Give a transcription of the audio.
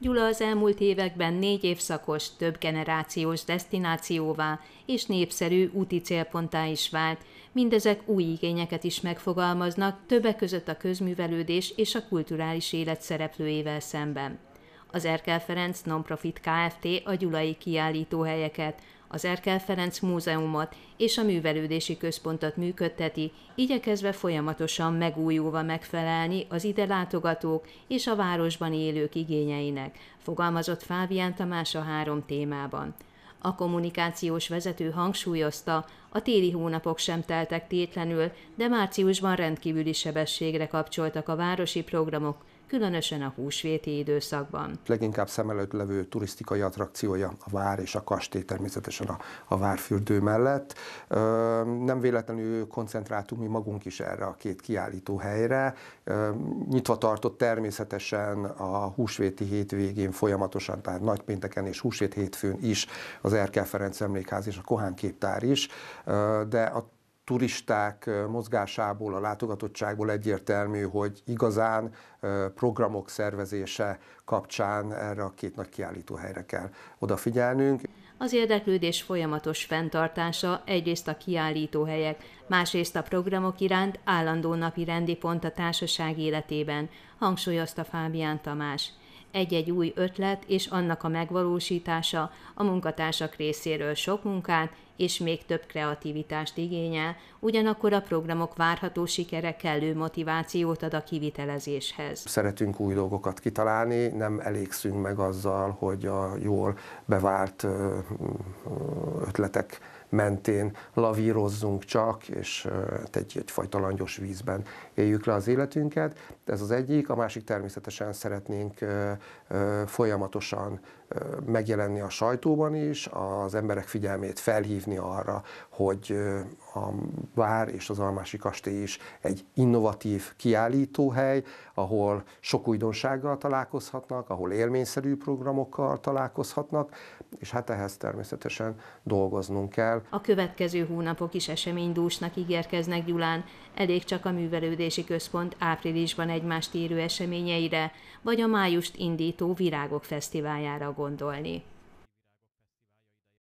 Gyula az elmúlt években négy évszakos, több generációs destinációvá és népszerű úti célponttá is vált. Mindezek új igényeket is megfogalmaznak, többek között a közművelődés és a kulturális élet szereplőjével szemben. Az Erkel Ferenc Nonprofit Kft. a gyulai kiállítóhelyeket, az Erkel Ferenc Múzeumot és a Művelődési Központot működteti, igyekezve folyamatosan megújulva megfelelni az ide látogatók és a városban élők igényeinek, fogalmazott Fábián Tamás a három témában. A kommunikációs vezető hangsúlyozta, a téli hónapok sem teltek tétlenül, de márciusban rendkívüli sebességre kapcsoltak a városi programok, különösen a húsvéti időszakban. Leginkább szem előtt levő turisztikai attrakciója a vár és a kastély természetesen a, a várfürdő mellett. Nem véletlenül koncentráltunk mi magunk is erre a két kiállító helyre. Nyitva tartott természetesen a húsvéti hétvégén folyamatosan, tehát nagypénteken és húsvét hétfőn is az Erkel Ferenc emlékház és a Kohán képtár is, de a turisták mozgásából, a látogatottságból egyértelmű, hogy igazán programok szervezése kapcsán erre a két nagy helyre kell odafigyelnünk. Az érdeklődés folyamatos fenntartása egyrészt a helyek, másrészt a programok iránt állandó napi rendi pont a társaság életében, hangsúlyozta Fábián Tamás egy-egy új ötlet és annak a megvalósítása a munkatársak részéről sok munkát és még több kreativitást igényel, ugyanakkor a programok várható sikere kellő motivációt ad a kivitelezéshez. Szeretünk új dolgokat kitalálni, nem elégszünk meg azzal, hogy a jól bevált ötletek mentén lavírozzunk csak, és hát egy, egyfajta langyos vízben éljük le az életünket. Ez az egyik, a másik természetesen szeretnénk folyamatosan megjelenni a sajtóban is, az emberek figyelmét felhívni hívni arra, hogy a Vár és az Almási Kastély is egy innovatív kiállítóhely, ahol sok újdonsággal találkozhatnak, ahol élményszerű programokkal találkozhatnak, és hát ehhez természetesen dolgoznunk kell. A következő hónapok is eseménydúsnak ígérkeznek Gyulán, elég csak a Művelődési Központ áprilisban egymást érő eseményeire, vagy a májust indító Virágok Fesztiváljára gondolni.